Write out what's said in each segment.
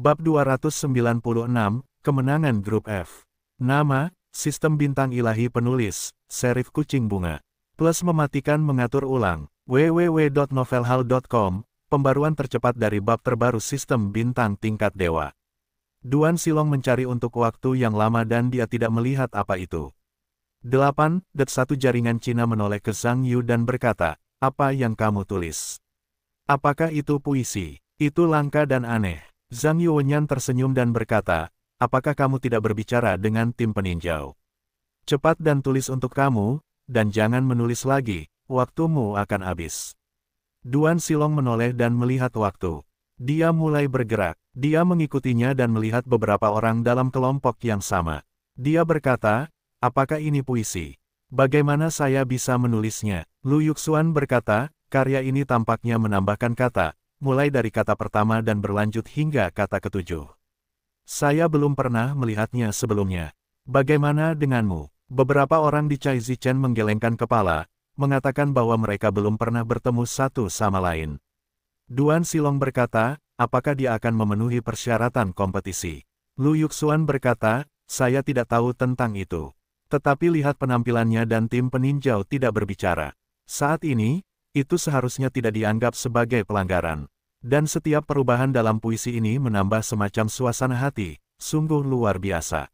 Bab 296, Kemenangan Grup F. Nama, Sistem Bintang Ilahi Penulis, Serif Kucing Bunga. Plus mematikan mengatur ulang, www.novelhal.com, pembaruan tercepat dari bab terbaru Sistem Bintang Tingkat Dewa. Duan Silong mencari untuk waktu yang lama dan dia tidak melihat apa itu. 8. Det satu jaringan Cina menoleh ke Zhang Yu dan berkata, apa yang kamu tulis? Apakah itu puisi? Itu langka dan aneh. Zhang Yuanyan tersenyum dan berkata, apakah kamu tidak berbicara dengan tim peninjau? Cepat dan tulis untuk kamu, dan jangan menulis lagi, waktumu akan habis. Duan Silong menoleh dan melihat waktu. Dia mulai bergerak, dia mengikutinya dan melihat beberapa orang dalam kelompok yang sama. Dia berkata, apakah ini puisi? Bagaimana saya bisa menulisnya? Lu Yuxuan berkata, karya ini tampaknya menambahkan kata, mulai dari kata pertama dan berlanjut hingga kata ketujuh. Saya belum pernah melihatnya sebelumnya. Bagaimana denganmu? Beberapa orang di Chai Zichen menggelengkan kepala, mengatakan bahwa mereka belum pernah bertemu satu sama lain. Duan Silong berkata, apakah dia akan memenuhi persyaratan kompetisi? Lu Yuxuan berkata, saya tidak tahu tentang itu. Tetapi lihat penampilannya dan tim peninjau tidak berbicara. Saat ini, itu seharusnya tidak dianggap sebagai pelanggaran. Dan setiap perubahan dalam puisi ini menambah semacam suasana hati, sungguh luar biasa.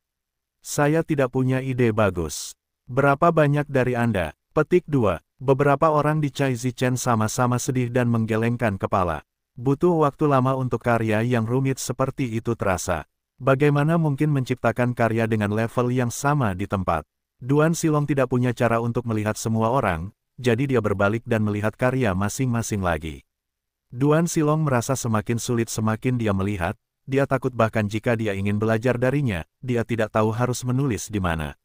Saya tidak punya ide bagus. Berapa banyak dari Anda? Petik 2. Beberapa orang di Chai Zichen sama-sama sedih dan menggelengkan kepala. Butuh waktu lama untuk karya yang rumit seperti itu terasa. Bagaimana mungkin menciptakan karya dengan level yang sama di tempat? Duan Silong tidak punya cara untuk melihat semua orang, jadi dia berbalik dan melihat karya masing-masing lagi. Duan Silong merasa semakin sulit semakin dia melihat, dia takut bahkan jika dia ingin belajar darinya, dia tidak tahu harus menulis di mana.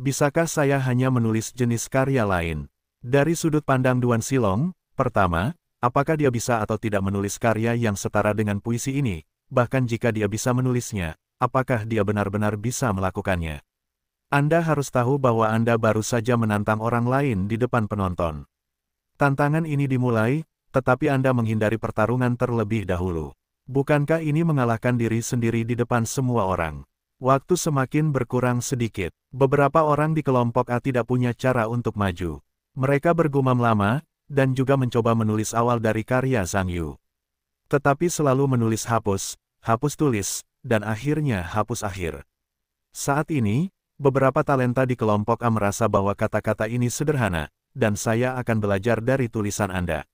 Bisakah saya hanya menulis jenis karya lain? Dari sudut pandang Duan Silong, pertama, apakah dia bisa atau tidak menulis karya yang setara dengan puisi ini, bahkan jika dia bisa menulisnya, apakah dia benar-benar bisa melakukannya? Anda harus tahu bahwa Anda baru saja menantang orang lain di depan penonton. Tantangan ini dimulai, tetapi Anda menghindari pertarungan terlebih dahulu. Bukankah ini mengalahkan diri sendiri di depan semua orang? Waktu semakin berkurang sedikit. Beberapa orang di kelompok A tidak punya cara untuk maju. Mereka bergumam lama, dan juga mencoba menulis awal dari karya Sang Yu. Tetapi selalu menulis hapus, hapus tulis, dan akhirnya hapus akhir. Saat ini, Beberapa talenta di kelompok A merasa bahwa kata-kata ini sederhana, dan saya akan belajar dari tulisan Anda.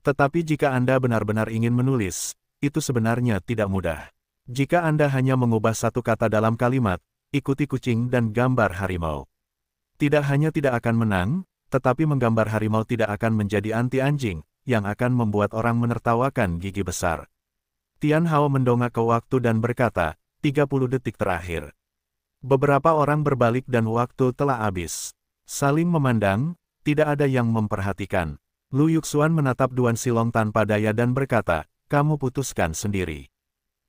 Tetapi jika Anda benar-benar ingin menulis, itu sebenarnya tidak mudah. Jika Anda hanya mengubah satu kata dalam kalimat, ikuti kucing dan gambar harimau. Tidak hanya tidak akan menang, tetapi menggambar harimau tidak akan menjadi anti anjing, yang akan membuat orang menertawakan gigi besar. Tian Hao mendongak ke waktu dan berkata, 30 detik terakhir. Beberapa orang berbalik dan waktu telah habis. Saling memandang, tidak ada yang memperhatikan. Lu Yuxuan menatap Duan Silong tanpa daya dan berkata, kamu putuskan sendiri.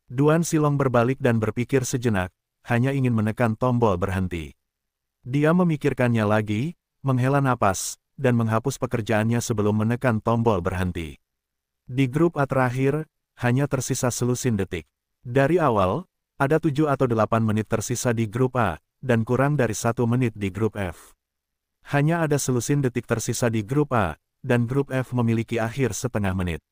Duan Silong berbalik dan berpikir sejenak, hanya ingin menekan tombol berhenti. Dia memikirkannya lagi, menghela napas, dan menghapus pekerjaannya sebelum menekan tombol berhenti. Di grup A terakhir, hanya tersisa selusin detik. Dari awal, ada 7 atau 8 menit tersisa di grup A, dan kurang dari satu menit di grup F. Hanya ada selusin detik tersisa di grup A, dan grup F memiliki akhir setengah menit.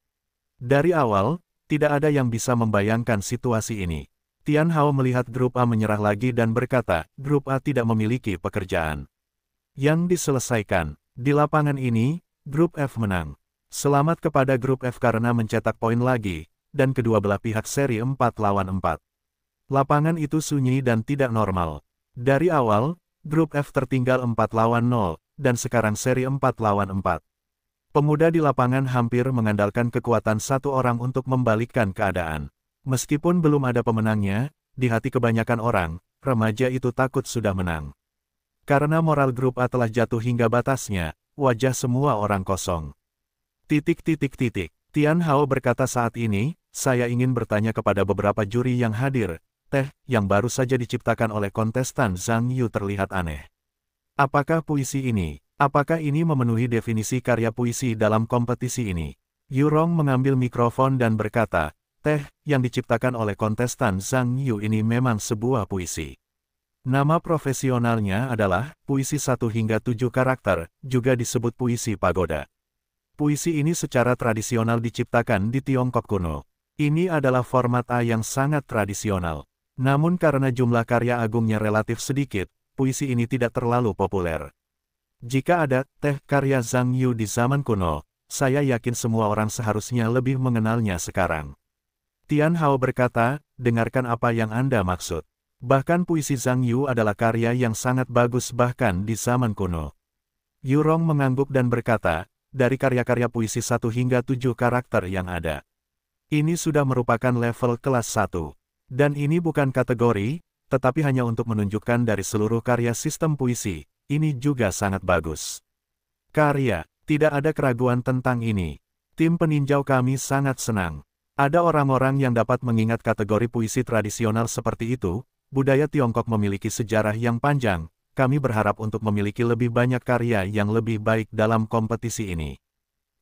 Dari awal, tidak ada yang bisa membayangkan situasi ini. Tian Hao melihat grup A menyerah lagi dan berkata, grup A tidak memiliki pekerjaan. Yang diselesaikan, di lapangan ini, grup F menang. Selamat kepada grup F karena mencetak poin lagi, dan kedua belah pihak seri 4 lawan 4. Lapangan itu sunyi dan tidak normal. Dari awal, grup F tertinggal 4 lawan 0, dan sekarang seri 4 lawan 4. Pemuda di lapangan hampir mengandalkan kekuatan satu orang untuk membalikkan keadaan. Meskipun belum ada pemenangnya, di hati kebanyakan orang, remaja itu takut sudah menang. Karena moral grup A telah jatuh hingga batasnya, wajah semua orang kosong. Titik titik titik. Tian Hao berkata saat ini, saya ingin bertanya kepada beberapa juri yang hadir, teh yang baru saja diciptakan oleh kontestan Zhang Yu terlihat aneh. Apakah puisi ini? Apakah ini memenuhi definisi karya puisi dalam kompetisi ini? Yu Rong mengambil mikrofon dan berkata, teh yang diciptakan oleh kontestan Zhang Yu ini memang sebuah puisi. Nama profesionalnya adalah puisi satu hingga tujuh karakter, juga disebut puisi pagoda. Puisi ini secara tradisional diciptakan di Tiongkok kuno. Ini adalah format A yang sangat tradisional. Namun karena jumlah karya agungnya relatif sedikit, puisi ini tidak terlalu populer. Jika ada teh karya Zhang Yu di zaman kuno, saya yakin semua orang seharusnya lebih mengenalnya sekarang. Tian Hao berkata, dengarkan apa yang Anda maksud. Bahkan puisi Zhang Yu adalah karya yang sangat bagus bahkan di zaman kuno. Yu Rong mengangguk dan berkata, dari karya-karya puisi satu hingga tujuh karakter yang ada. Ini sudah merupakan level kelas satu. Dan ini bukan kategori, tetapi hanya untuk menunjukkan dari seluruh karya sistem puisi, ini juga sangat bagus. Karya, tidak ada keraguan tentang ini. Tim peninjau kami sangat senang. Ada orang-orang yang dapat mengingat kategori puisi tradisional seperti itu, budaya Tiongkok memiliki sejarah yang panjang, kami berharap untuk memiliki lebih banyak karya yang lebih baik dalam kompetisi ini.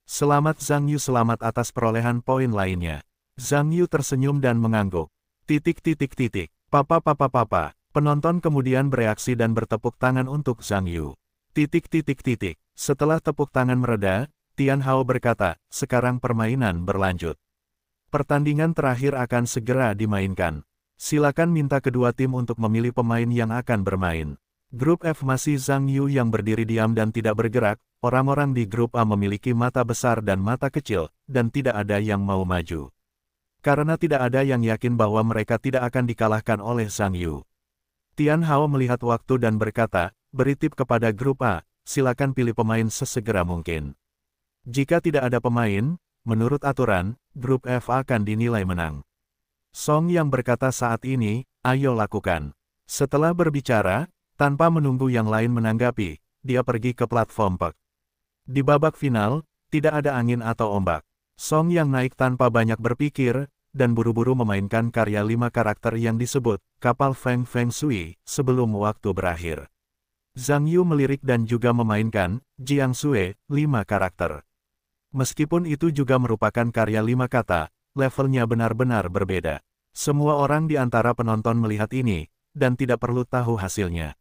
Selamat Zhang Yu selamat atas perolehan poin lainnya. Zhang Yu tersenyum dan mengangguk. Titik titik titik. Papa papa papa. Penonton kemudian bereaksi dan bertepuk tangan untuk Zhang Yu. Titik titik titik. Setelah tepuk tangan mereda, Tian Hao berkata, sekarang permainan berlanjut. Pertandingan terakhir akan segera dimainkan. Silakan minta kedua tim untuk memilih pemain yang akan bermain. Grup F masih Zhang Yu yang berdiri diam dan tidak bergerak, orang-orang di grup A memiliki mata besar dan mata kecil, dan tidak ada yang mau maju karena tidak ada yang yakin bahwa mereka tidak akan dikalahkan oleh Sang Yu. Tian Hao melihat waktu dan berkata, beritip kepada grup A, silakan pilih pemain sesegera mungkin. Jika tidak ada pemain, menurut aturan, grup F akan dinilai menang. Song yang berkata saat ini, ayo lakukan. Setelah berbicara, tanpa menunggu yang lain menanggapi, dia pergi ke platform pek. Di babak final, tidak ada angin atau ombak. Song yang naik tanpa banyak berpikir, dan buru-buru memainkan karya lima karakter yang disebut kapal Feng Feng Sui sebelum waktu berakhir. Zhang Yu melirik dan juga memainkan Jiang Sui lima karakter. Meskipun itu juga merupakan karya lima kata, levelnya benar-benar berbeda. Semua orang di antara penonton melihat ini, dan tidak perlu tahu hasilnya.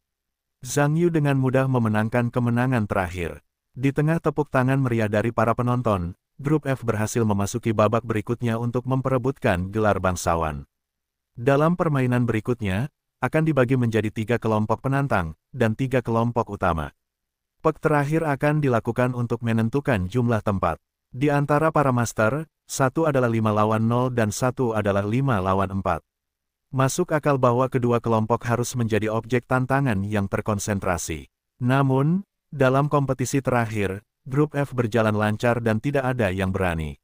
Zhang Yu dengan mudah memenangkan kemenangan terakhir. Di tengah tepuk tangan meriah dari para penonton, Grup F berhasil memasuki babak berikutnya untuk memperebutkan gelar bangsawan. Dalam permainan berikutnya, akan dibagi menjadi tiga kelompok penantang dan tiga kelompok utama. Pek terakhir akan dilakukan untuk menentukan jumlah tempat. Di antara para master, satu adalah lima lawan nol dan satu adalah lima lawan empat. Masuk akal bahwa kedua kelompok harus menjadi objek tantangan yang terkonsentrasi. Namun, dalam kompetisi terakhir, grup F berjalan lancar dan tidak ada yang berani.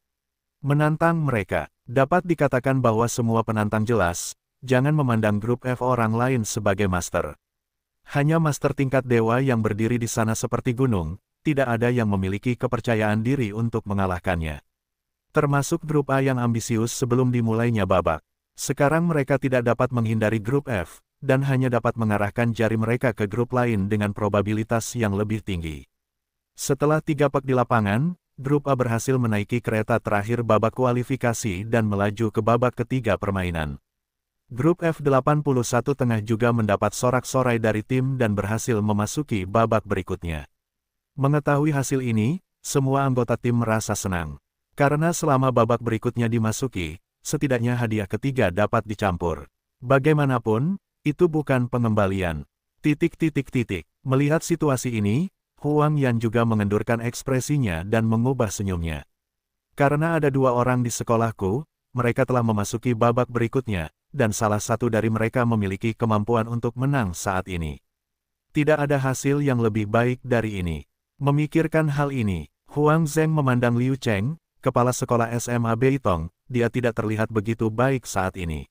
Menantang mereka, dapat dikatakan bahwa semua penantang jelas, jangan memandang grup F orang lain sebagai master. Hanya master tingkat dewa yang berdiri di sana seperti gunung, tidak ada yang memiliki kepercayaan diri untuk mengalahkannya. Termasuk grup A yang ambisius sebelum dimulainya babak. Sekarang mereka tidak dapat menghindari grup F, dan hanya dapat mengarahkan jari mereka ke grup lain dengan probabilitas yang lebih tinggi. Setelah tiga pak di lapangan, Grup A berhasil menaiki kereta terakhir babak kualifikasi dan melaju ke babak ketiga permainan. Grup F81 Tengah juga mendapat sorak-sorai dari tim dan berhasil memasuki babak berikutnya. Mengetahui hasil ini, semua anggota tim merasa senang. Karena selama babak berikutnya dimasuki, setidaknya hadiah ketiga dapat dicampur. Bagaimanapun, itu bukan pengembalian. Titik-titik-titik. Melihat situasi ini, Huang Yan juga mengendurkan ekspresinya dan mengubah senyumnya. Karena ada dua orang di sekolahku, mereka telah memasuki babak berikutnya, dan salah satu dari mereka memiliki kemampuan untuk menang saat ini. Tidak ada hasil yang lebih baik dari ini. Memikirkan hal ini, Huang Zeng memandang Liu Cheng, kepala sekolah SMA Beitong, dia tidak terlihat begitu baik saat ini.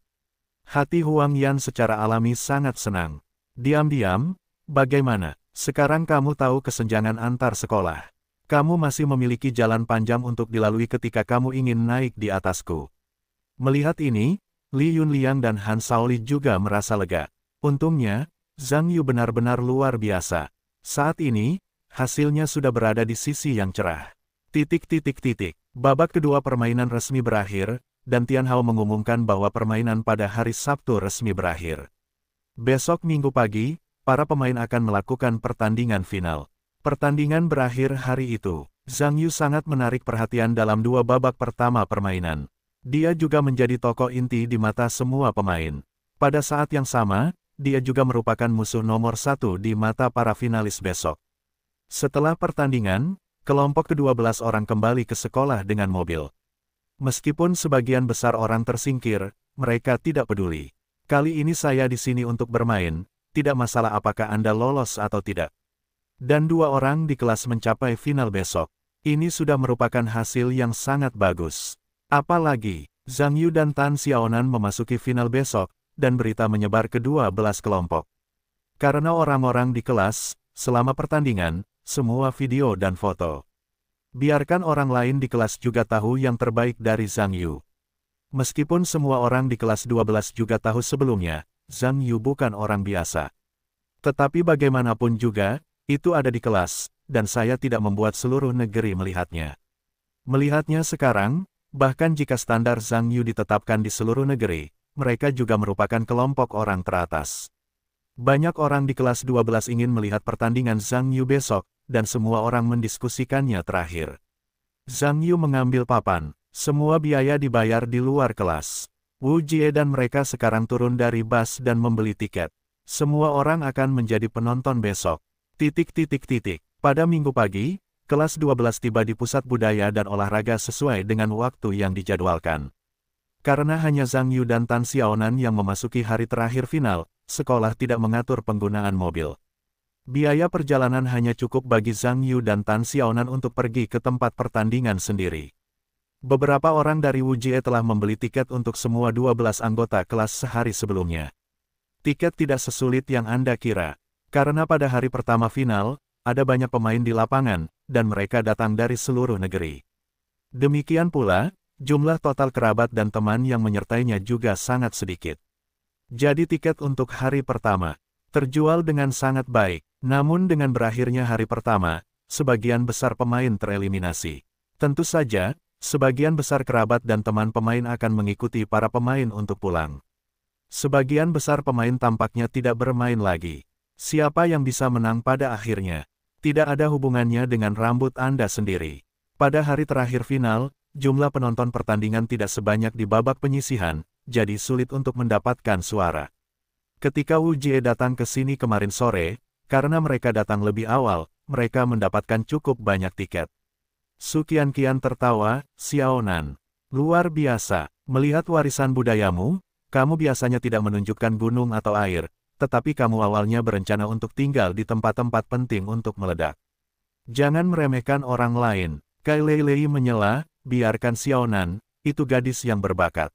Hati Huang Yan secara alami sangat senang. Diam-diam, bagaimana? Sekarang kamu tahu kesenjangan antar sekolah. Kamu masih memiliki jalan panjang untuk dilalui ketika kamu ingin naik di atasku. Melihat ini, Li Yunliang dan Han Saoli juga merasa lega. Untungnya, Zhang Yu benar-benar luar biasa. Saat ini, hasilnya sudah berada di sisi yang cerah. Titik-titik-titik. Babak kedua permainan resmi berakhir, dan Tian Hao mengumumkan bahwa permainan pada hari Sabtu resmi berakhir. Besok minggu pagi, para pemain akan melakukan pertandingan final. Pertandingan berakhir hari itu. Zhang Yu sangat menarik perhatian dalam dua babak pertama permainan. Dia juga menjadi tokoh inti di mata semua pemain. Pada saat yang sama, dia juga merupakan musuh nomor satu di mata para finalis besok. Setelah pertandingan, kelompok ke-12 orang kembali ke sekolah dengan mobil. Meskipun sebagian besar orang tersingkir, mereka tidak peduli. Kali ini saya di sini untuk bermain, tidak masalah apakah Anda lolos atau tidak. Dan dua orang di kelas mencapai final besok. Ini sudah merupakan hasil yang sangat bagus. Apalagi, Zhang Yu dan Tan Xiaonan memasuki final besok, dan berita menyebar ke dua belas kelompok. Karena orang-orang di kelas, selama pertandingan, semua video dan foto. Biarkan orang lain di kelas juga tahu yang terbaik dari Zhang Yu. Meskipun semua orang di kelas 12 juga tahu sebelumnya, Zhang Yu bukan orang biasa. Tetapi bagaimanapun juga, itu ada di kelas, dan saya tidak membuat seluruh negeri melihatnya. Melihatnya sekarang, bahkan jika standar Zhang Yu ditetapkan di seluruh negeri, mereka juga merupakan kelompok orang teratas. Banyak orang di kelas 12 ingin melihat pertandingan Zhang Yu besok, dan semua orang mendiskusikannya terakhir. Zhang Yu mengambil papan, semua biaya dibayar di luar kelas. Wu Jie dan mereka sekarang turun dari bus dan membeli tiket. Semua orang akan menjadi penonton besok. Titik titik titik. Pada minggu pagi, kelas 12 tiba di pusat budaya dan olahraga sesuai dengan waktu yang dijadwalkan. Karena hanya Zhang Yu dan Tan Xiaonan yang memasuki hari terakhir final, sekolah tidak mengatur penggunaan mobil. Biaya perjalanan hanya cukup bagi Zhang Yu dan Tan Xiaonan untuk pergi ke tempat pertandingan sendiri. Beberapa orang dari Wujie telah membeli tiket untuk semua 12 anggota kelas sehari sebelumnya. Tiket tidak sesulit yang Anda kira, karena pada hari pertama final, ada banyak pemain di lapangan, dan mereka datang dari seluruh negeri. Demikian pula, jumlah total kerabat dan teman yang menyertainya juga sangat sedikit. Jadi tiket untuk hari pertama, terjual dengan sangat baik, namun dengan berakhirnya hari pertama, sebagian besar pemain tereliminasi. Tentu saja, Sebagian besar kerabat dan teman pemain akan mengikuti para pemain untuk pulang. Sebagian besar pemain tampaknya tidak bermain lagi. Siapa yang bisa menang pada akhirnya? Tidak ada hubungannya dengan rambut Anda sendiri. Pada hari terakhir final, jumlah penonton pertandingan tidak sebanyak di babak penyisihan, jadi sulit untuk mendapatkan suara. Ketika Jie datang ke sini kemarin sore, karena mereka datang lebih awal, mereka mendapatkan cukup banyak tiket. Sukian Kian tertawa, Xiaonan. Luar biasa, melihat warisan budayamu, kamu biasanya tidak menunjukkan gunung atau air, tetapi kamu awalnya berencana untuk tinggal di tempat-tempat penting untuk meledak. Jangan meremehkan orang lain. Kai Lei menyela, biarkan Xiaonan, itu gadis yang berbakat.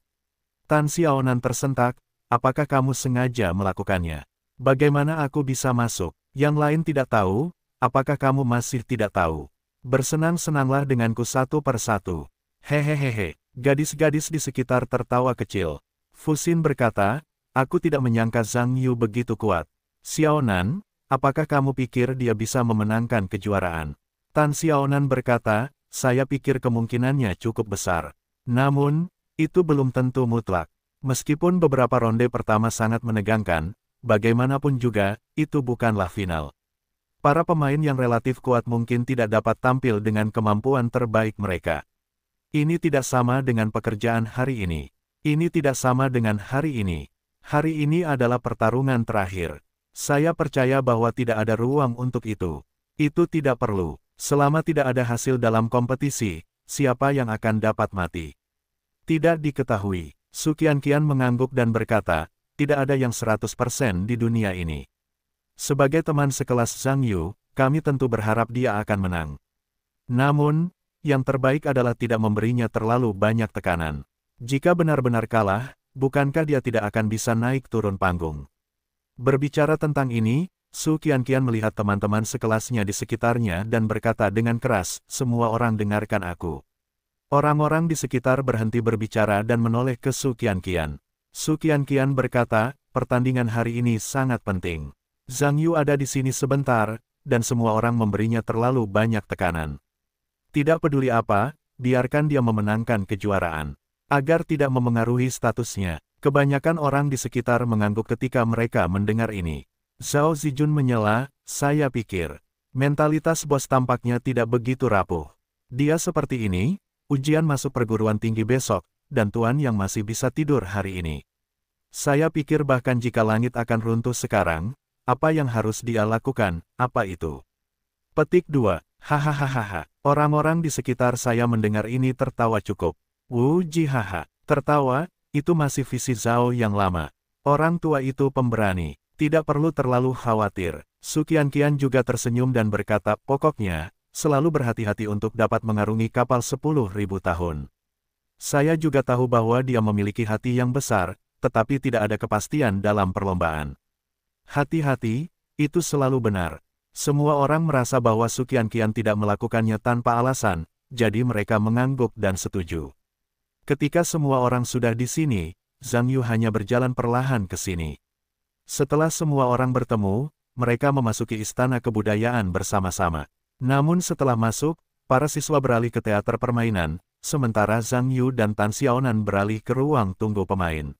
Tan Xiaonan tersentak, apakah kamu sengaja melakukannya? Bagaimana aku bisa masuk? Yang lain tidak tahu, apakah kamu masih tidak tahu? Bersenang-senanglah denganku satu per satu. Hehehehe, gadis-gadis di sekitar tertawa kecil. Fusin berkata, aku tidak menyangka Zhang Yu begitu kuat. Xiaonan, apakah kamu pikir dia bisa memenangkan kejuaraan? Tan Xiaonan berkata, saya pikir kemungkinannya cukup besar. Namun, itu belum tentu mutlak. Meskipun beberapa ronde pertama sangat menegangkan, bagaimanapun juga, itu bukanlah final para pemain yang relatif kuat mungkin tidak dapat tampil dengan kemampuan terbaik mereka. Ini tidak sama dengan pekerjaan hari ini. Ini tidak sama dengan hari ini. Hari ini adalah pertarungan terakhir. Saya percaya bahwa tidak ada ruang untuk itu. Itu tidak perlu. Selama tidak ada hasil dalam kompetisi, siapa yang akan dapat mati? Tidak diketahui. Sukian Kian mengangguk dan berkata, tidak ada yang 100% di dunia ini. Sebagai teman sekelas Zhang Yu, kami tentu berharap dia akan menang. Namun, yang terbaik adalah tidak memberinya terlalu banyak tekanan. Jika benar-benar kalah, bukankah dia tidak akan bisa naik turun panggung? Berbicara tentang ini, Su Qianqian melihat teman-teman sekelasnya di sekitarnya dan berkata dengan keras, semua orang dengarkan aku. Orang-orang di sekitar berhenti berbicara dan menoleh ke Su Qianqian. Su Qianqian berkata, pertandingan hari ini sangat penting. Zhang Yu ada di sini sebentar, dan semua orang memberinya terlalu banyak tekanan. Tidak peduli apa, biarkan dia memenangkan kejuaraan. Agar tidak memengaruhi statusnya, kebanyakan orang di sekitar mengangguk ketika mereka mendengar ini. Zhao Zijun menyela, saya pikir, mentalitas bos tampaknya tidak begitu rapuh. Dia seperti ini, ujian masuk perguruan tinggi besok, dan Tuan yang masih bisa tidur hari ini. Saya pikir bahkan jika langit akan runtuh sekarang, apa yang harus dia lakukan, apa itu? Petik 2. Hahaha. Orang-orang di sekitar saya mendengar ini tertawa cukup. Wujihaha, Tertawa, itu masih visi Zhao yang lama. Orang tua itu pemberani. Tidak perlu terlalu khawatir. Sukian Kian juga tersenyum dan berkata, pokoknya, selalu berhati-hati untuk dapat mengarungi kapal 10.000 tahun. Saya juga tahu bahwa dia memiliki hati yang besar, tetapi tidak ada kepastian dalam perlombaan. Hati-hati, itu selalu benar. Semua orang merasa bahwa Sukian Kian tidak melakukannya tanpa alasan, jadi mereka mengangguk dan setuju. Ketika semua orang sudah di sini, Zhang Yu hanya berjalan perlahan ke sini. Setelah semua orang bertemu, mereka memasuki istana kebudayaan bersama-sama. Namun setelah masuk, para siswa beralih ke teater permainan, sementara Zhang Yu dan Tan Xiaonan beralih ke ruang tunggu pemain.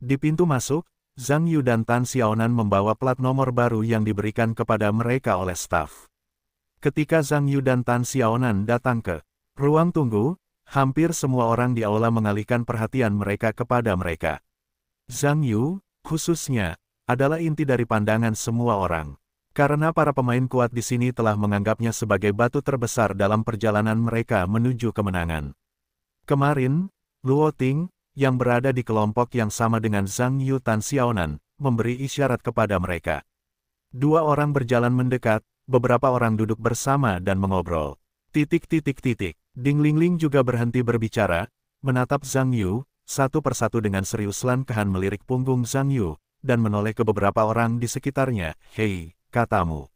Di pintu masuk, Zhang Yu dan Tan Xiaonan membawa plat nomor baru yang diberikan kepada mereka oleh staf. Ketika Zhang Yu dan Tan Xiaonan datang ke ruang tunggu, hampir semua orang di aula mengalihkan perhatian mereka kepada mereka. Zhang Yu, khususnya, adalah inti dari pandangan semua orang. Karena para pemain kuat di sini telah menganggapnya sebagai batu terbesar dalam perjalanan mereka menuju kemenangan. Kemarin, Luo Ting, yang berada di kelompok yang sama dengan Zhang Yu Tan Xiaonan, memberi isyarat kepada mereka. Dua orang berjalan mendekat, beberapa orang duduk bersama dan mengobrol. Titik-titik-titik, Ding Lingling juga berhenti berbicara, menatap Zhang Yu, satu persatu dengan serius Lan Kehan melirik punggung Zhang Yu, dan menoleh ke beberapa orang di sekitarnya, Hei, katamu.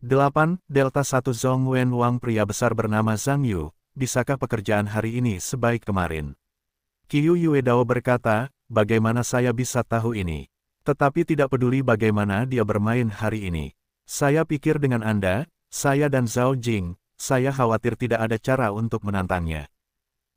8. Delta 1 Zhong Wen Wang pria besar bernama Zhang Yu, bisakah pekerjaan hari ini sebaik kemarin? Kiyu Yuedao berkata, bagaimana saya bisa tahu ini? Tetapi tidak peduli bagaimana dia bermain hari ini. Saya pikir dengan Anda, saya dan Zhao Jing, saya khawatir tidak ada cara untuk menantangnya.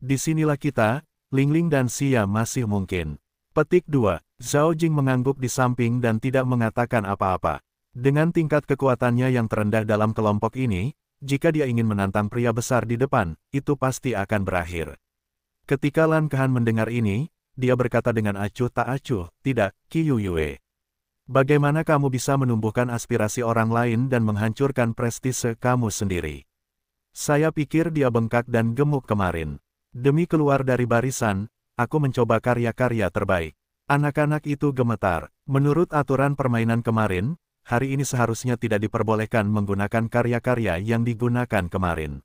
Disinilah kita, Lingling dan Xia masih mungkin. Petik 2. Zhao Jing mengangguk di samping dan tidak mengatakan apa-apa. Dengan tingkat kekuatannya yang terendah dalam kelompok ini, jika dia ingin menantang pria besar di depan, itu pasti akan berakhir. Ketika Lan Kehan mendengar ini, dia berkata dengan acuh tak acuh, tidak, Ki Yue. Bagaimana kamu bisa menumbuhkan aspirasi orang lain dan menghancurkan prestise kamu sendiri? Saya pikir dia bengkak dan gemuk kemarin. Demi keluar dari barisan, aku mencoba karya-karya terbaik. Anak-anak itu gemetar. Menurut aturan permainan kemarin, hari ini seharusnya tidak diperbolehkan menggunakan karya-karya yang digunakan kemarin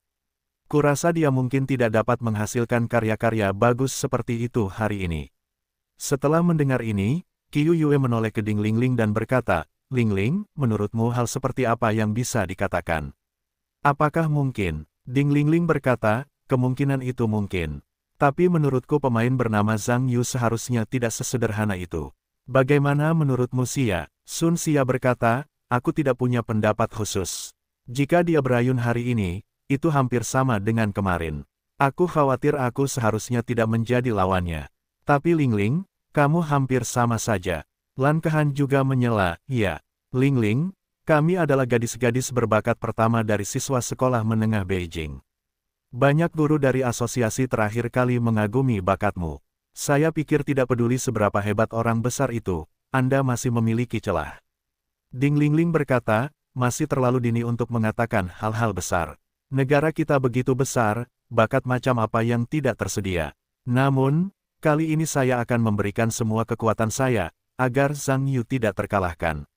kurasa dia mungkin tidak dapat menghasilkan karya-karya bagus seperti itu hari ini. Setelah mendengar ini, Qiu Yue menoleh ke Ding Lingling dan berkata, Lingling, menurutmu hal seperti apa yang bisa dikatakan? Apakah mungkin? Ding Lingling berkata, kemungkinan itu mungkin. Tapi menurutku pemain bernama Zhang Yu seharusnya tidak sesederhana itu. Bagaimana menurutmu Xia? Sun Xia berkata, aku tidak punya pendapat khusus. Jika dia berayun hari ini, itu hampir sama dengan kemarin. Aku khawatir aku seharusnya tidak menjadi lawannya. Tapi Lingling, kamu hampir sama saja. Lan Kehan juga menyela, ya. Lingling, kami adalah gadis-gadis berbakat pertama dari siswa sekolah menengah Beijing. Banyak guru dari asosiasi terakhir kali mengagumi bakatmu. Saya pikir tidak peduli seberapa hebat orang besar itu, Anda masih memiliki celah. Ding Lingling berkata, masih terlalu dini untuk mengatakan hal-hal besar. Negara kita begitu besar, bakat macam apa yang tidak tersedia. Namun, kali ini saya akan memberikan semua kekuatan saya, agar Zhang Yu tidak terkalahkan.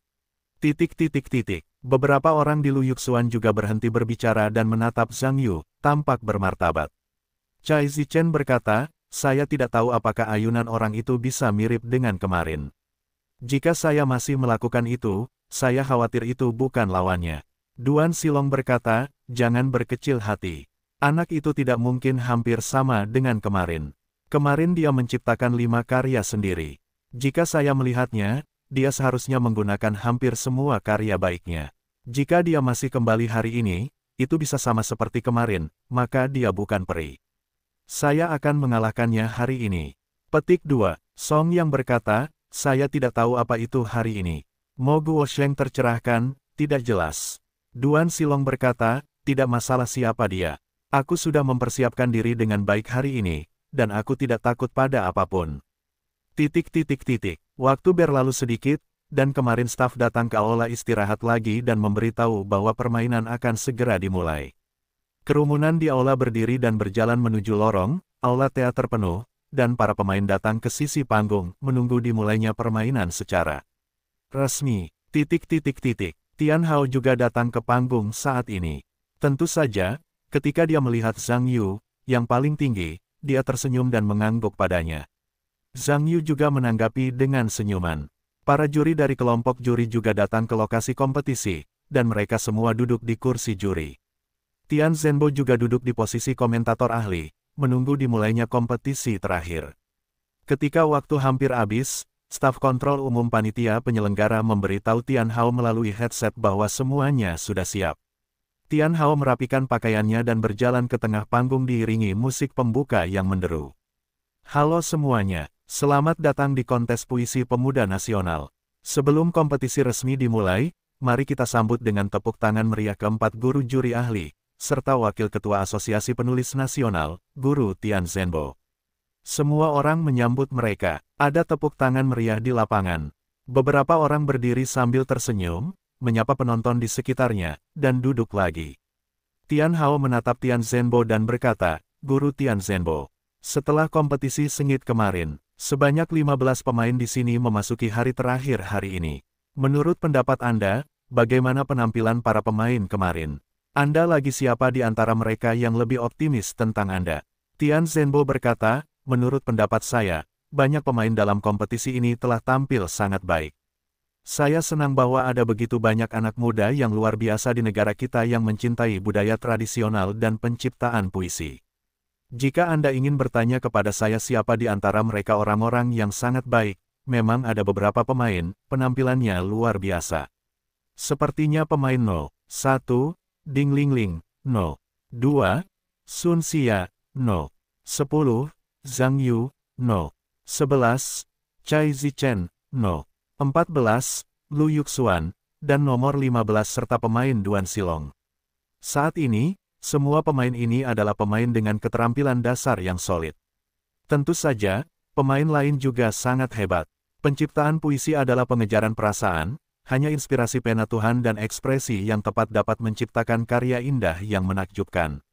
Titik titik titik. Beberapa orang di Luyuxuan juga berhenti berbicara dan menatap Zhang Yu, tampak bermartabat. Cai Zichen berkata, saya tidak tahu apakah ayunan orang itu bisa mirip dengan kemarin. Jika saya masih melakukan itu, saya khawatir itu bukan lawannya. Duan Silong berkata, jangan berkecil hati. Anak itu tidak mungkin hampir sama dengan kemarin. Kemarin dia menciptakan lima karya sendiri. Jika saya melihatnya, dia seharusnya menggunakan hampir semua karya baiknya. Jika dia masih kembali hari ini, itu bisa sama seperti kemarin, maka dia bukan peri. Saya akan mengalahkannya hari ini. Petik 2. Song yang berkata, saya tidak tahu apa itu hari ini. Mogu Wosheng tercerahkan, tidak jelas. Duan Silong berkata, tidak masalah siapa dia. Aku sudah mempersiapkan diri dengan baik hari ini, dan aku tidak takut pada apapun. Titik titik titik. Waktu berlalu sedikit, dan kemarin staf datang ke aula istirahat lagi dan memberitahu bahwa permainan akan segera dimulai. Kerumunan di aula berdiri dan berjalan menuju lorong, aula teater penuh, dan para pemain datang ke sisi panggung, menunggu dimulainya permainan secara resmi. Titik titik titik. Tian Hao juga datang ke panggung saat ini. Tentu saja, ketika dia melihat Zhang Yu, yang paling tinggi, dia tersenyum dan mengangguk padanya. Zhang Yu juga menanggapi dengan senyuman. Para juri dari kelompok juri juga datang ke lokasi kompetisi, dan mereka semua duduk di kursi juri. Tian Zhenbo juga duduk di posisi komentator ahli, menunggu dimulainya kompetisi terakhir. Ketika waktu hampir habis, staf kontrol umum panitia penyelenggara memberitahu Tian Hao melalui headset bahwa semuanya sudah siap. Tian Hao merapikan pakaiannya dan berjalan ke tengah panggung diiringi musik pembuka yang menderu. Halo semuanya, selamat datang di kontes puisi pemuda nasional. Sebelum kompetisi resmi dimulai, mari kita sambut dengan tepuk tangan meriah keempat guru juri ahli, serta Wakil Ketua Asosiasi Penulis Nasional, Guru Tian Zenbo. Semua orang menyambut mereka, ada tepuk tangan meriah di lapangan. Beberapa orang berdiri sambil tersenyum, menyapa penonton di sekitarnya, dan duduk lagi. Tian Hao menatap Tian Zhenbo dan berkata, Guru Tian Zhenbo, setelah kompetisi sengit kemarin, sebanyak 15 pemain di sini memasuki hari terakhir hari ini. Menurut pendapat Anda, bagaimana penampilan para pemain kemarin? Anda lagi siapa di antara mereka yang lebih optimis tentang Anda? Tian Zhenbo berkata, menurut pendapat saya, banyak pemain dalam kompetisi ini telah tampil sangat baik. Saya senang bahwa ada begitu banyak anak muda yang luar biasa di negara kita yang mencintai budaya tradisional dan penciptaan puisi. Jika Anda ingin bertanya kepada saya siapa di antara mereka orang-orang yang sangat baik, memang ada beberapa pemain, penampilannya luar biasa. Sepertinya pemain 0, 1, Ding Ling Ling, 0, 2, Sun Xia, 0, 10, Zhang Yu, 0, 11, Chai Zichen, 0. 14, Lu Yuxuan, dan nomor 15 serta pemain Duan Silong. Saat ini, semua pemain ini adalah pemain dengan keterampilan dasar yang solid. Tentu saja, pemain lain juga sangat hebat. Penciptaan puisi adalah pengejaran perasaan, hanya inspirasi pena Tuhan dan ekspresi yang tepat dapat menciptakan karya indah yang menakjubkan.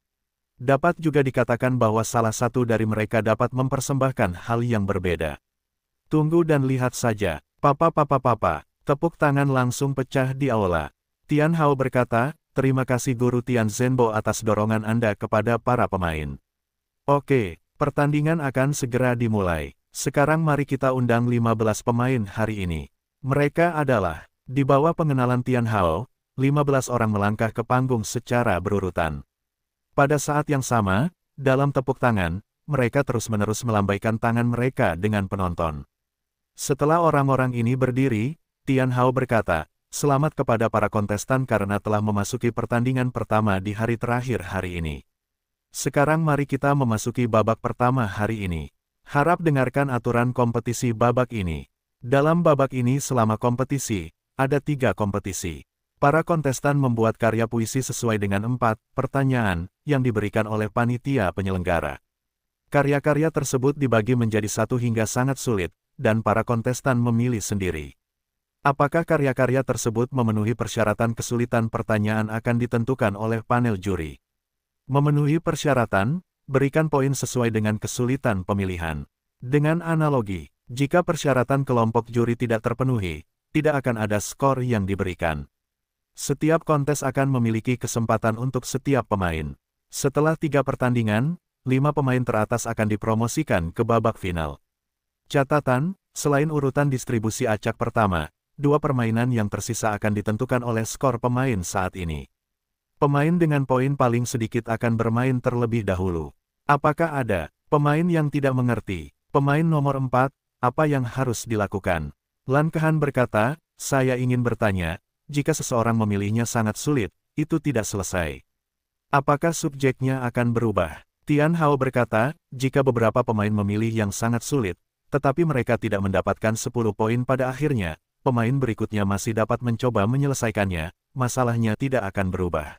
Dapat juga dikatakan bahwa salah satu dari mereka dapat mempersembahkan hal yang berbeda. Tunggu dan lihat saja, Papa papa papa, tepuk tangan langsung pecah di aula. Tian Hao berkata, terima kasih Guru Tian Zenbo atas dorongan Anda kepada para pemain. Oke, pertandingan akan segera dimulai. Sekarang mari kita undang 15 pemain hari ini. Mereka adalah, di bawah pengenalan Tian Hao, 15 orang melangkah ke panggung secara berurutan. Pada saat yang sama, dalam tepuk tangan, mereka terus-menerus melambaikan tangan mereka dengan penonton. Setelah orang-orang ini berdiri, Tian Hao berkata, selamat kepada para kontestan karena telah memasuki pertandingan pertama di hari terakhir hari ini. Sekarang mari kita memasuki babak pertama hari ini. Harap dengarkan aturan kompetisi babak ini. Dalam babak ini selama kompetisi, ada tiga kompetisi. Para kontestan membuat karya puisi sesuai dengan empat pertanyaan yang diberikan oleh panitia penyelenggara. Karya-karya tersebut dibagi menjadi satu hingga sangat sulit, dan para kontestan memilih sendiri. Apakah karya-karya tersebut memenuhi persyaratan kesulitan pertanyaan akan ditentukan oleh panel juri. Memenuhi persyaratan, berikan poin sesuai dengan kesulitan pemilihan. Dengan analogi, jika persyaratan kelompok juri tidak terpenuhi, tidak akan ada skor yang diberikan. Setiap kontes akan memiliki kesempatan untuk setiap pemain. Setelah tiga pertandingan, lima pemain teratas akan dipromosikan ke babak final. Catatan, selain urutan distribusi acak pertama, dua permainan yang tersisa akan ditentukan oleh skor pemain saat ini. Pemain dengan poin paling sedikit akan bermain terlebih dahulu. Apakah ada pemain yang tidak mengerti? Pemain nomor 4, apa yang harus dilakukan? Lankahan berkata, saya ingin bertanya, jika seseorang memilihnya sangat sulit, itu tidak selesai. Apakah subjeknya akan berubah? Tian Hao berkata, jika beberapa pemain memilih yang sangat sulit, tetapi mereka tidak mendapatkan 10 poin pada akhirnya, pemain berikutnya masih dapat mencoba menyelesaikannya, masalahnya tidak akan berubah.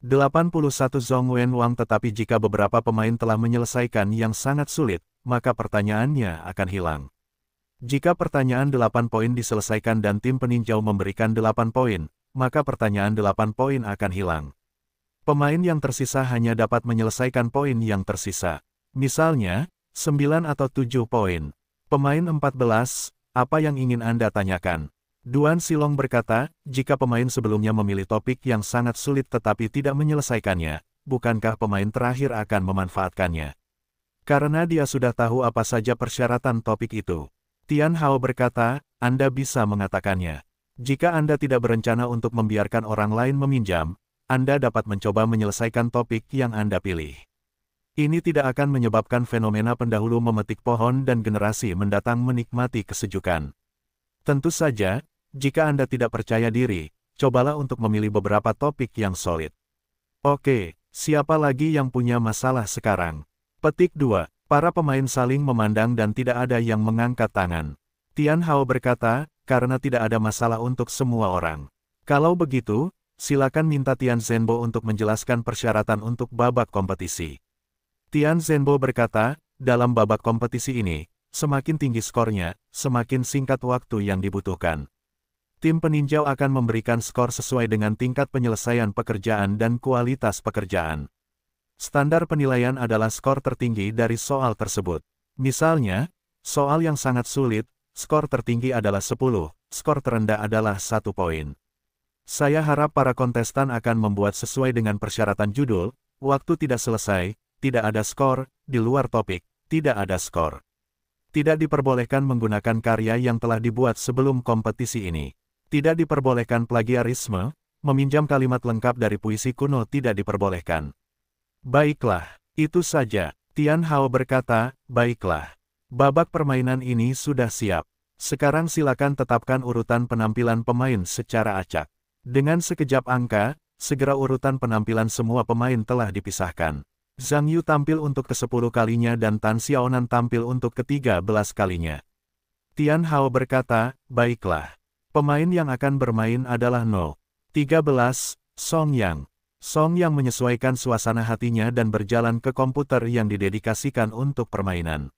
81 Zhong Wang tetapi jika beberapa pemain telah menyelesaikan yang sangat sulit, maka pertanyaannya akan hilang. Jika pertanyaan 8 poin diselesaikan dan tim peninjau memberikan 8 poin, maka pertanyaan 8 poin akan hilang. Pemain yang tersisa hanya dapat menyelesaikan poin yang tersisa. Misalnya, 9 atau 7 poin. Pemain 14, apa yang ingin Anda tanyakan? Duan Silong berkata, jika pemain sebelumnya memilih topik yang sangat sulit tetapi tidak menyelesaikannya, bukankah pemain terakhir akan memanfaatkannya? Karena dia sudah tahu apa saja persyaratan topik itu. Tian Hao berkata, Anda bisa mengatakannya. Jika Anda tidak berencana untuk membiarkan orang lain meminjam, Anda dapat mencoba menyelesaikan topik yang Anda pilih. Ini tidak akan menyebabkan fenomena pendahulu memetik pohon dan generasi mendatang menikmati kesejukan. Tentu saja, jika Anda tidak percaya diri, cobalah untuk memilih beberapa topik yang solid. Oke, siapa lagi yang punya masalah sekarang? Petik 2. Para pemain saling memandang dan tidak ada yang mengangkat tangan. Tian Hao berkata, karena tidak ada masalah untuk semua orang. Kalau begitu, silakan minta Tian Zenbo untuk menjelaskan persyaratan untuk babak kompetisi. Tian Zhenbo berkata, dalam babak kompetisi ini, semakin tinggi skornya, semakin singkat waktu yang dibutuhkan. Tim peninjau akan memberikan skor sesuai dengan tingkat penyelesaian pekerjaan dan kualitas pekerjaan. Standar penilaian adalah skor tertinggi dari soal tersebut. Misalnya, soal yang sangat sulit, skor tertinggi adalah 10, skor terendah adalah satu poin. Saya harap para kontestan akan membuat sesuai dengan persyaratan judul, waktu tidak selesai, tidak ada skor, di luar topik, tidak ada skor. Tidak diperbolehkan menggunakan karya yang telah dibuat sebelum kompetisi ini. Tidak diperbolehkan plagiarisme, meminjam kalimat lengkap dari puisi kuno tidak diperbolehkan. Baiklah, itu saja, Tian Hao berkata, baiklah. Babak permainan ini sudah siap. Sekarang silakan tetapkan urutan penampilan pemain secara acak. Dengan sekejap angka, segera urutan penampilan semua pemain telah dipisahkan. Zhang Yu tampil untuk ke-10 kalinya dan Tan Xiaonan tampil untuk ke-13 kalinya. Tian Hao berkata, baiklah. Pemain yang akan bermain adalah No. 13, Song Yang. Song Yang menyesuaikan suasana hatinya dan berjalan ke komputer yang didedikasikan untuk permainan.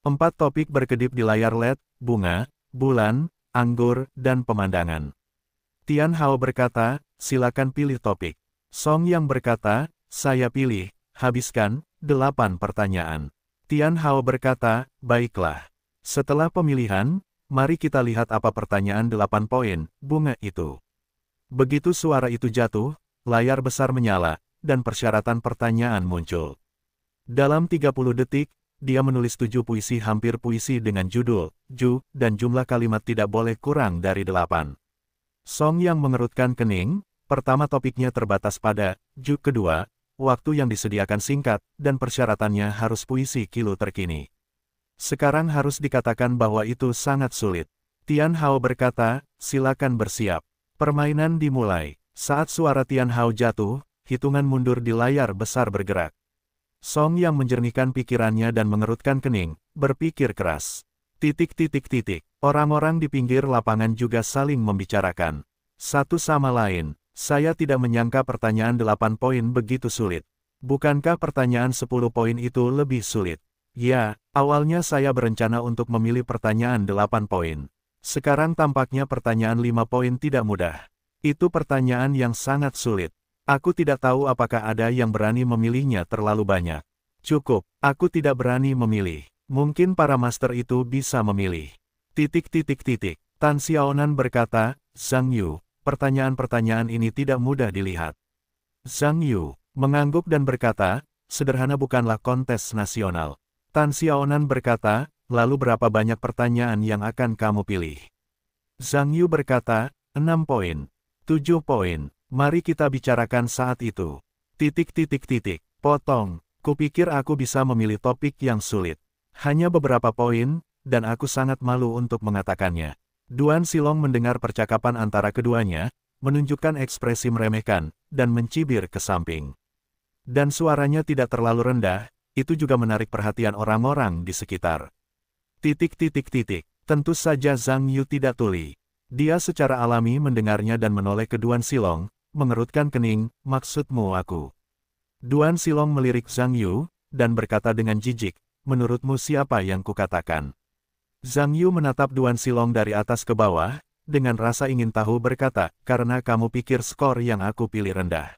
Empat topik berkedip di layar LED, bunga, bulan, anggur, dan pemandangan. Tian Hao berkata, silakan pilih topik. Song Yang berkata, saya pilih. Habiskan, delapan pertanyaan. Tian Hao berkata, baiklah. Setelah pemilihan, mari kita lihat apa pertanyaan delapan poin, bunga itu. Begitu suara itu jatuh, layar besar menyala, dan persyaratan pertanyaan muncul. Dalam 30 detik, dia menulis tujuh puisi hampir puisi dengan judul, Ju, dan jumlah kalimat tidak boleh kurang dari delapan. Song yang mengerutkan kening, pertama topiknya terbatas pada, Ju kedua, waktu yang disediakan singkat, dan persyaratannya harus puisi kilo terkini. Sekarang harus dikatakan bahwa itu sangat sulit. Tian Hao berkata, silakan bersiap. Permainan dimulai. Saat suara Tian Hao jatuh, hitungan mundur di layar besar bergerak. Song yang menjernihkan pikirannya dan mengerutkan kening, berpikir keras. Titik-titik-titik, orang-orang di pinggir lapangan juga saling membicarakan. Satu sama lain, saya tidak menyangka pertanyaan delapan poin begitu sulit. Bukankah pertanyaan sepuluh poin itu lebih sulit? Ya, awalnya saya berencana untuk memilih pertanyaan delapan poin. Sekarang tampaknya pertanyaan lima poin tidak mudah. Itu pertanyaan yang sangat sulit. Aku tidak tahu apakah ada yang berani memilihnya terlalu banyak. Cukup, aku tidak berani memilih. Mungkin para master itu bisa memilih. Titik titik titik. Tan Xiaonan berkata, Zhang Yu, Pertanyaan-pertanyaan ini tidak mudah dilihat. Zhang Yu mengangguk dan berkata, sederhana bukanlah kontes nasional. Tan Xiaonan berkata, lalu berapa banyak pertanyaan yang akan kamu pilih? Zhang Yu berkata, "Enam poin, tujuh poin, mari kita bicarakan saat itu. Titik titik titik, potong, kupikir aku bisa memilih topik yang sulit. Hanya beberapa poin, dan aku sangat malu untuk mengatakannya. Duan Silong mendengar percakapan antara keduanya, menunjukkan ekspresi meremehkan, dan mencibir ke samping. Dan suaranya tidak terlalu rendah, itu juga menarik perhatian orang-orang di sekitar. Titik-titik-titik, tentu saja Zhang Yu tidak tuli. Dia secara alami mendengarnya dan menoleh ke Duan Silong, mengerutkan kening, maksudmu aku. Duan Silong melirik Zhang Yu, dan berkata dengan jijik, menurutmu siapa yang kukatakan? Zhang Yu menatap Duan Silong dari atas ke bawah, dengan rasa ingin tahu berkata, karena kamu pikir skor yang aku pilih rendah.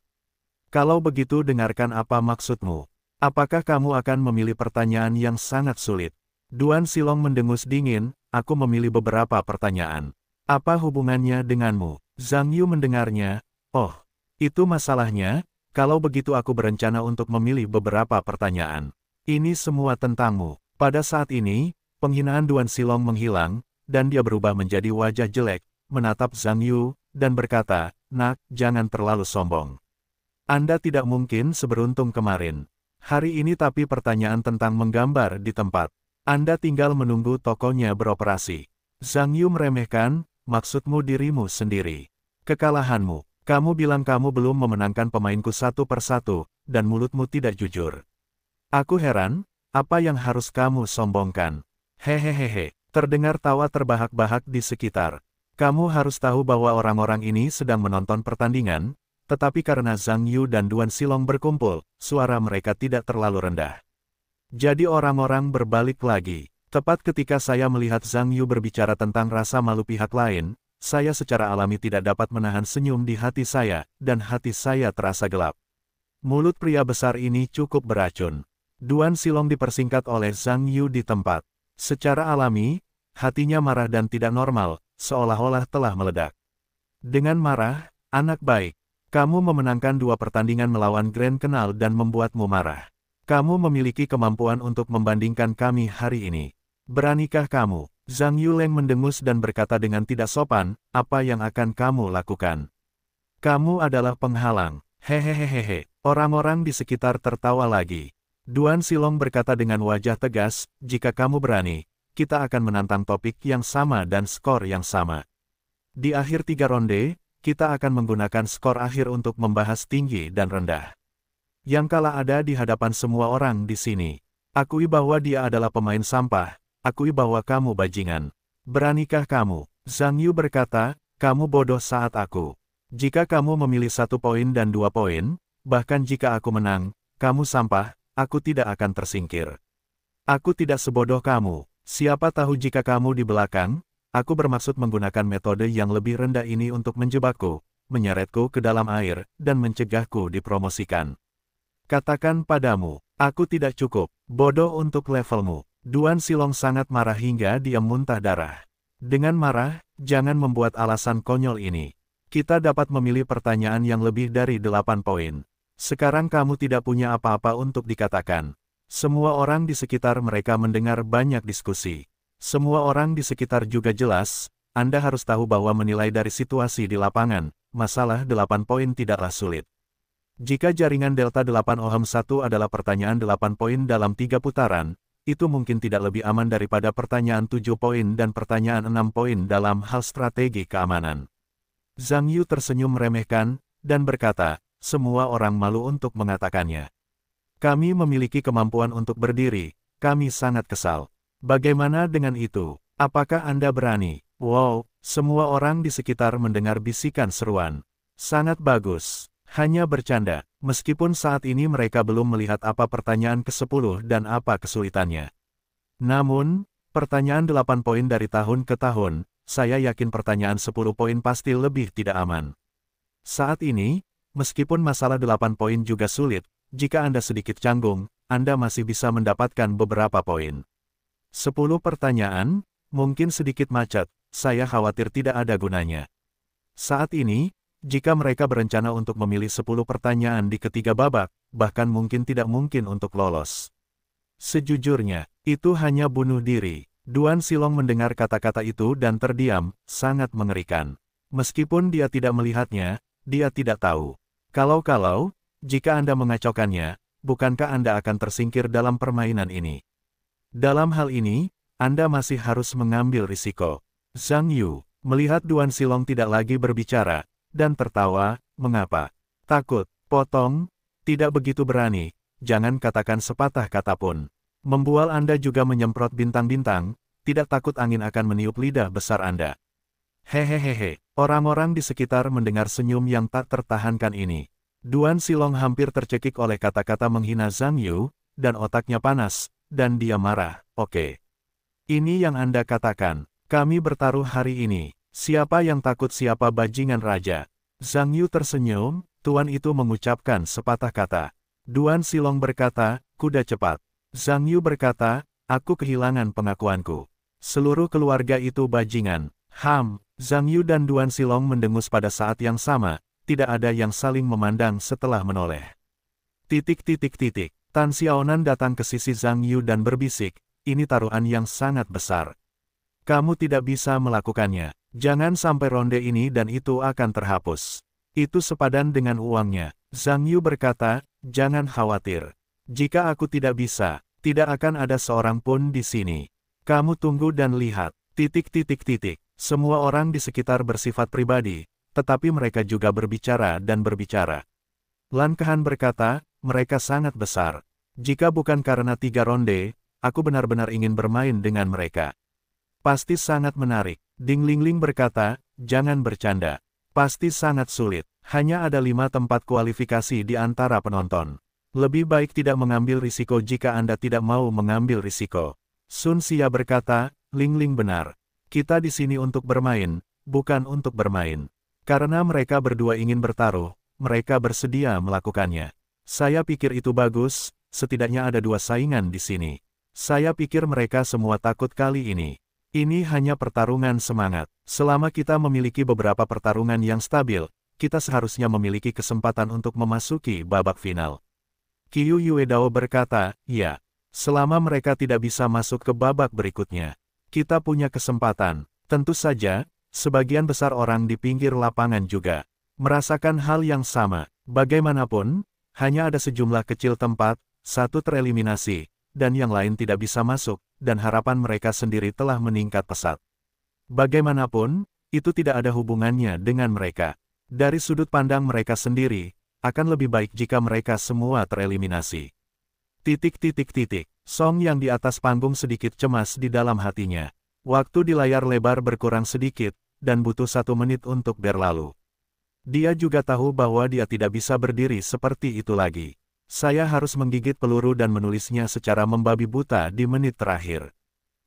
Kalau begitu dengarkan apa maksudmu. Apakah kamu akan memilih pertanyaan yang sangat sulit? Duan Silong mendengus dingin, aku memilih beberapa pertanyaan. Apa hubungannya denganmu? Zhang Yu mendengarnya, oh, itu masalahnya, kalau begitu aku berencana untuk memilih beberapa pertanyaan. Ini semua tentangmu. Pada saat ini, Penghinaan Duan Silong menghilang, dan dia berubah menjadi wajah jelek, menatap Zhang Yu, dan berkata, Nak, jangan terlalu sombong. Anda tidak mungkin seberuntung kemarin. Hari ini tapi pertanyaan tentang menggambar di tempat. Anda tinggal menunggu tokonya beroperasi. Zhang Yu meremehkan, maksudmu dirimu sendiri. Kekalahanmu. Kamu bilang kamu belum memenangkan pemainku satu persatu, dan mulutmu tidak jujur. Aku heran, apa yang harus kamu sombongkan? Hehehehe, terdengar tawa terbahak-bahak di sekitar. Kamu harus tahu bahwa orang-orang ini sedang menonton pertandingan, tetapi karena Zhang Yu dan Duan Silong berkumpul, suara mereka tidak terlalu rendah. Jadi orang-orang berbalik lagi. Tepat ketika saya melihat Zhang Yu berbicara tentang rasa malu pihak lain, saya secara alami tidak dapat menahan senyum di hati saya, dan hati saya terasa gelap. Mulut pria besar ini cukup beracun. Duan Silong dipersingkat oleh Zhang Yu di tempat. Secara alami, hatinya marah dan tidak normal, seolah-olah telah meledak. Dengan marah, anak baik, kamu memenangkan dua pertandingan melawan Grand Kenal dan membuatmu marah. Kamu memiliki kemampuan untuk membandingkan kami hari ini. Beranikah kamu? Zhang Yuleng mendengus dan berkata dengan tidak sopan, apa yang akan kamu lakukan? Kamu adalah penghalang. Hehehehehe. Orang-orang di sekitar tertawa lagi. Duan Silong berkata dengan wajah tegas, jika kamu berani, kita akan menantang topik yang sama dan skor yang sama. Di akhir tiga ronde, kita akan menggunakan skor akhir untuk membahas tinggi dan rendah. Yang kalah ada di hadapan semua orang di sini. Akui bahwa dia adalah pemain sampah, akui bahwa kamu bajingan. Beranikah kamu? Zhang Yu berkata, kamu bodoh saat aku. Jika kamu memilih satu poin dan dua poin, bahkan jika aku menang, kamu sampah, aku tidak akan tersingkir. Aku tidak sebodoh kamu, siapa tahu jika kamu di belakang, aku bermaksud menggunakan metode yang lebih rendah ini untuk menjebakku, menyeretku ke dalam air, dan mencegahku dipromosikan. Katakan padamu, aku tidak cukup, bodoh untuk levelmu. Duan Silong sangat marah hingga dia muntah darah. Dengan marah, jangan membuat alasan konyol ini. Kita dapat memilih pertanyaan yang lebih dari delapan poin. Sekarang kamu tidak punya apa-apa untuk dikatakan. Semua orang di sekitar mereka mendengar banyak diskusi. Semua orang di sekitar juga jelas, Anda harus tahu bahwa menilai dari situasi di lapangan, masalah 8 poin tidaklah sulit. Jika jaringan delta 8 ohm 1 adalah pertanyaan 8 poin dalam tiga putaran, itu mungkin tidak lebih aman daripada pertanyaan 7 poin dan pertanyaan 6 poin dalam hal strategi keamanan. Zhang Yu tersenyum meremehkan, dan berkata, semua orang malu untuk mengatakannya. Kami memiliki kemampuan untuk berdiri, kami sangat kesal. Bagaimana dengan itu? Apakah Anda berani? Wow, semua orang di sekitar mendengar bisikan seruan. Sangat bagus. Hanya bercanda, meskipun saat ini mereka belum melihat apa pertanyaan ke-10 dan apa kesulitannya. Namun, pertanyaan 8 poin dari tahun ke tahun, saya yakin pertanyaan 10 poin pasti lebih tidak aman. Saat ini, Meskipun masalah 8 poin juga sulit, jika Anda sedikit canggung, Anda masih bisa mendapatkan beberapa poin. 10 pertanyaan, mungkin sedikit macet, saya khawatir tidak ada gunanya. Saat ini, jika mereka berencana untuk memilih 10 pertanyaan di ketiga babak, bahkan mungkin tidak mungkin untuk lolos. Sejujurnya, itu hanya bunuh diri. Duan Silong mendengar kata-kata itu dan terdiam, sangat mengerikan. Meskipun dia tidak melihatnya, dia tidak tahu. Kalau-kalau, jika Anda mengacaukannya, bukankah Anda akan tersingkir dalam permainan ini? Dalam hal ini, Anda masih harus mengambil risiko. Zhang Yu, melihat Duan Silong tidak lagi berbicara, dan tertawa, mengapa? Takut, potong, tidak begitu berani, jangan katakan sepatah kata pun. Membual Anda juga menyemprot bintang-bintang, tidak takut angin akan meniup lidah besar Anda. Hehehehe, orang-orang di sekitar mendengar senyum yang tak tertahankan ini. Duan Silong hampir tercekik oleh kata-kata menghina Zhang Yu, dan otaknya panas, dan dia marah, oke. Ini yang Anda katakan, kami bertaruh hari ini, siapa yang takut siapa bajingan raja. Zhang Yu tersenyum, tuan itu mengucapkan sepatah kata. Duan Silong berkata, kuda cepat. Zhang Yu berkata, aku kehilangan pengakuanku. Seluruh keluarga itu bajingan, ham, Zhang Yu dan Duan Silong mendengus pada saat yang sama, tidak ada yang saling memandang setelah menoleh. Titik titik titik, Tan Xiaonan datang ke sisi Zhang Yu dan berbisik, ini taruhan yang sangat besar. Kamu tidak bisa melakukannya, jangan sampai ronde ini dan itu akan terhapus. Itu sepadan dengan uangnya. Zhang Yu berkata, jangan khawatir. Jika aku tidak bisa, tidak akan ada seorang pun di sini. Kamu tunggu dan lihat, titik titik titik. Semua orang di sekitar bersifat pribadi, tetapi mereka juga berbicara dan berbicara. Lankahan berkata, mereka sangat besar. Jika bukan karena tiga ronde, aku benar-benar ingin bermain dengan mereka. Pasti sangat menarik. Ding Ling Ling berkata, jangan bercanda. Pasti sangat sulit. Hanya ada lima tempat kualifikasi di antara penonton. Lebih baik tidak mengambil risiko jika Anda tidak mau mengambil risiko. Sun Xia berkata, Ling Ling benar. Kita di sini untuk bermain, bukan untuk bermain. Karena mereka berdua ingin bertaruh, mereka bersedia melakukannya. Saya pikir itu bagus, setidaknya ada dua saingan di sini. Saya pikir mereka semua takut kali ini. Ini hanya pertarungan semangat. Selama kita memiliki beberapa pertarungan yang stabil, kita seharusnya memiliki kesempatan untuk memasuki babak final. Kiyu Yuedao berkata, ya. Selama mereka tidak bisa masuk ke babak berikutnya. Kita punya kesempatan, tentu saja, sebagian besar orang di pinggir lapangan juga merasakan hal yang sama. Bagaimanapun, hanya ada sejumlah kecil tempat, satu tereliminasi, dan yang lain tidak bisa masuk, dan harapan mereka sendiri telah meningkat pesat. Bagaimanapun, itu tidak ada hubungannya dengan mereka. Dari sudut pandang mereka sendiri, akan lebih baik jika mereka semua tereliminasi. Titik titik titik. Song yang di atas panggung sedikit cemas di dalam hatinya. Waktu di layar lebar berkurang sedikit, dan butuh satu menit untuk berlalu. Dia juga tahu bahwa dia tidak bisa berdiri seperti itu lagi. Saya harus menggigit peluru dan menulisnya secara membabi buta di menit terakhir.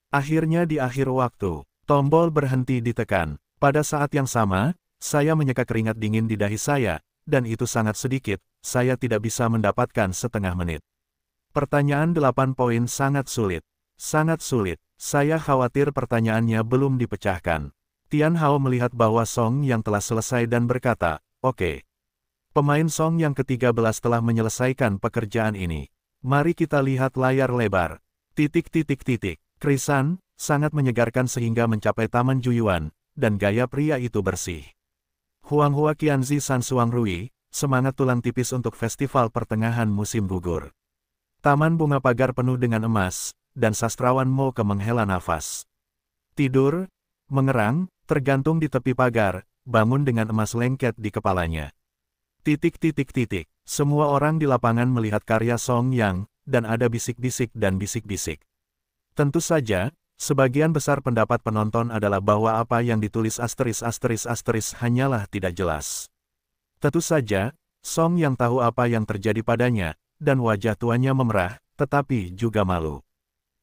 Akhirnya di akhir waktu, tombol berhenti ditekan. Pada saat yang sama, saya menyeka keringat dingin di dahi saya, dan itu sangat sedikit, saya tidak bisa mendapatkan setengah menit. Pertanyaan delapan poin sangat sulit. Sangat sulit. Saya khawatir pertanyaannya belum dipecahkan. Tian Hao melihat bahwa Song yang telah selesai dan berkata, Oke. Okay. Pemain Song yang ke-13 telah menyelesaikan pekerjaan ini. Mari kita lihat layar lebar. Titik-titik-titik. Krisan, sangat menyegarkan sehingga mencapai Taman Juyuan, dan gaya pria itu bersih. Huang Huanghua Qianzi Suang Rui, semangat tulang tipis untuk festival pertengahan musim gugur. Taman bunga pagar penuh dengan emas, dan sastrawan ke menghela nafas. Tidur, mengerang, tergantung di tepi pagar, bangun dengan emas lengket di kepalanya. Titik-titik-titik, semua orang di lapangan melihat karya Song Yang, dan ada bisik-bisik dan bisik-bisik. Tentu saja, sebagian besar pendapat penonton adalah bahwa apa yang ditulis asteris-asteris-asteris hanyalah tidak jelas. Tentu saja, Song Yang tahu apa yang terjadi padanya, dan wajah tuannya memerah, tetapi juga malu.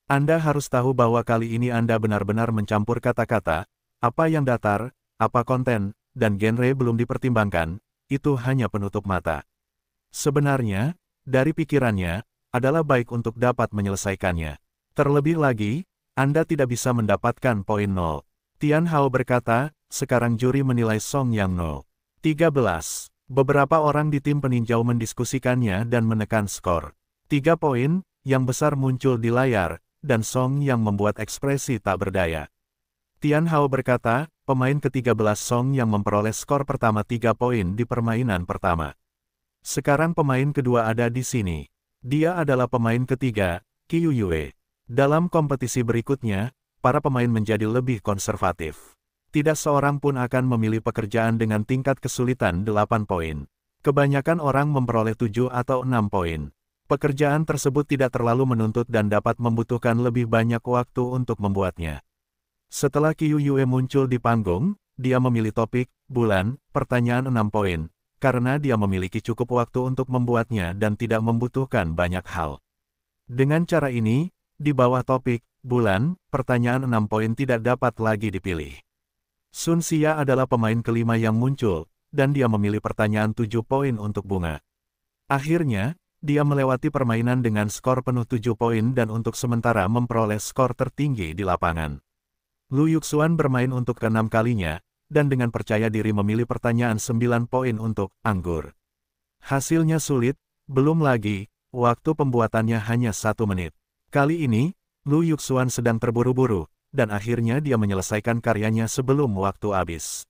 Anda harus tahu bahwa kali ini Anda benar-benar mencampur kata-kata, apa yang datar, apa konten, dan genre belum dipertimbangkan, itu hanya penutup mata. Sebenarnya, dari pikirannya, adalah baik untuk dapat menyelesaikannya. Terlebih lagi, Anda tidak bisa mendapatkan poin nol. Tian Hao berkata, sekarang juri menilai Song Yang nol. 13. Beberapa orang di tim peninjau mendiskusikannya dan menekan skor. Tiga poin, yang besar muncul di layar, dan Song yang membuat ekspresi tak berdaya. Tian Hao berkata, pemain ke-13 Song yang memperoleh skor pertama tiga poin di permainan pertama. Sekarang pemain kedua ada di sini. Dia adalah pemain ketiga, Qiu Yue. Dalam kompetisi berikutnya, para pemain menjadi lebih konservatif. Tidak seorang pun akan memilih pekerjaan dengan tingkat kesulitan 8 poin. Kebanyakan orang memperoleh 7 atau 6 poin. Pekerjaan tersebut tidak terlalu menuntut dan dapat membutuhkan lebih banyak waktu untuk membuatnya. Setelah Yue muncul di panggung, dia memilih topik, bulan, pertanyaan 6 poin, karena dia memiliki cukup waktu untuk membuatnya dan tidak membutuhkan banyak hal. Dengan cara ini, di bawah topik, bulan, pertanyaan 6 poin tidak dapat lagi dipilih. Sun Xia adalah pemain kelima yang muncul, dan dia memilih pertanyaan 7 poin untuk bunga. Akhirnya, dia melewati permainan dengan skor penuh 7 poin dan untuk sementara memperoleh skor tertinggi di lapangan. Lu Yuxuan bermain untuk keenam kalinya, dan dengan percaya diri memilih pertanyaan 9 poin untuk anggur. Hasilnya sulit, belum lagi, waktu pembuatannya hanya satu menit. Kali ini, Lu Yuxuan sedang terburu-buru, dan akhirnya dia menyelesaikan karyanya sebelum waktu habis.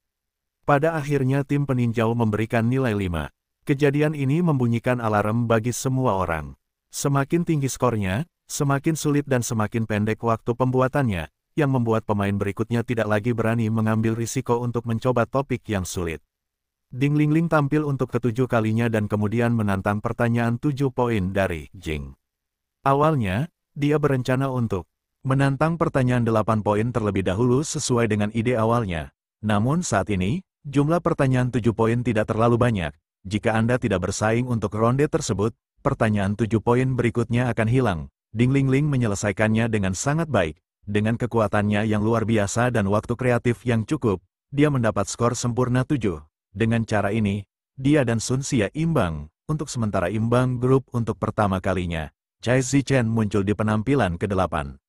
Pada akhirnya tim peninjau memberikan nilai 5. Kejadian ini membunyikan alarm bagi semua orang. Semakin tinggi skornya, semakin sulit dan semakin pendek waktu pembuatannya, yang membuat pemain berikutnya tidak lagi berani mengambil risiko untuk mencoba topik yang sulit. Ding Ling Ling tampil untuk ketujuh kalinya dan kemudian menantang pertanyaan tujuh poin dari Jing. Awalnya, dia berencana untuk Menantang pertanyaan 8 poin terlebih dahulu sesuai dengan ide awalnya. Namun saat ini, jumlah pertanyaan 7 poin tidak terlalu banyak. Jika Anda tidak bersaing untuk ronde tersebut, pertanyaan 7 poin berikutnya akan hilang. Ding Ling Ling menyelesaikannya dengan sangat baik. Dengan kekuatannya yang luar biasa dan waktu kreatif yang cukup, dia mendapat skor sempurna 7. Dengan cara ini, dia dan Sun Xia imbang. Untuk sementara imbang grup untuk pertama kalinya. Chai Zichen muncul di penampilan ke-8.